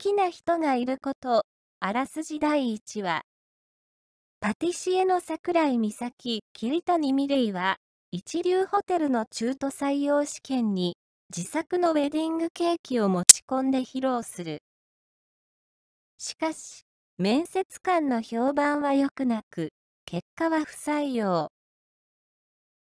好きな人がいること、あらすじ第1話。パティシエの桜井美咲、桐谷美玲は、一流ホテルの中途採用試験に、自作のウェディングケーキを持ち込んで披露する。しかし、面接官の評判は良くなく、結果は不採用。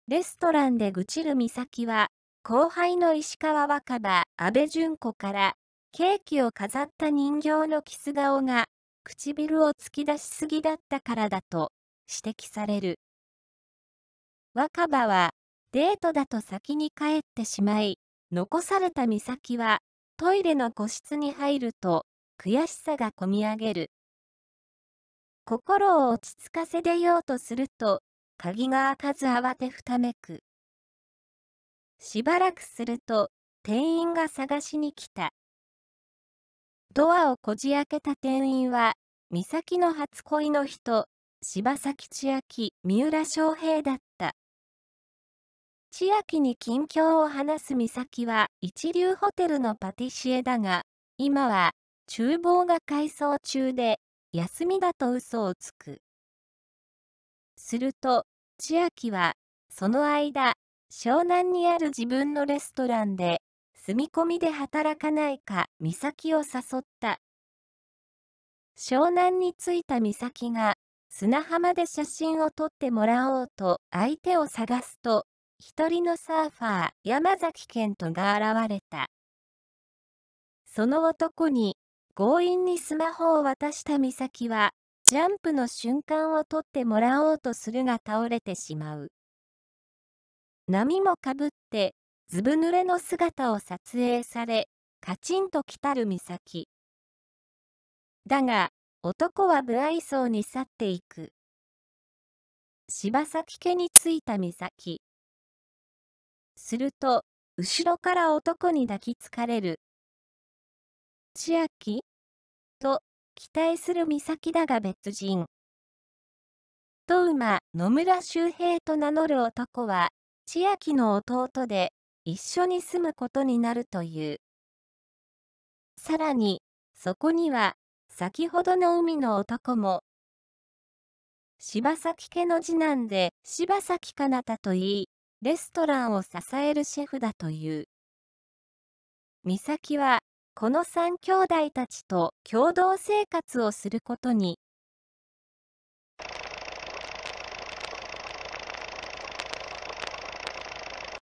レストランで愚痴る美咲は、後輩の石川若葉、安部淳子からケーキを飾った人形のキス顔が、唇を突き出しすぎだったからだと指摘される。若葉は、デートだと先に帰ってしまい、残された美咲は、トイレの個室に入ると、悔しさがこみ上げる。心を落ち着かせ出ようとすると、鍵が開かず慌てふためく。しばらくすると、店員が探しに来た。ドアをこじ開けた店員は、美咲の初恋の人、柴崎千秋、三浦翔平だった。千秋に近況を話す美咲は一流ホテルのパティシエだが、今は厨房が改装中で、休みだと嘘をつく。すると、千秋は、その間、湘南にある自分のレストランで、住み込みで働かないか美咲を誘った。湘南に着いた美咲が砂浜で写真を撮ってもらおうと相手を探すと、一人のサーファー山崎賢人が現れた。その男に強引にスマホを渡した美咲は、ジャンプの瞬間を撮ってもらおうとするが倒れてしまう。波もかぶってずぶ濡れの姿を撮影され、カチンと来たる美咲。だが、男は無愛想に去っていく。柴崎家に着いた美咲。すると、後ろから男に抱きつかれる。千秋と、期待する美咲だが別人。と馬野村周平と名乗る男は、千秋の弟で、一緒に住むことになるという。さらに、そこには、先ほどの海の男も、柴崎家の次男で柴崎かなたといい、レストランを支えるシェフだという。美咲は、この3兄弟たちと共同生活をすることに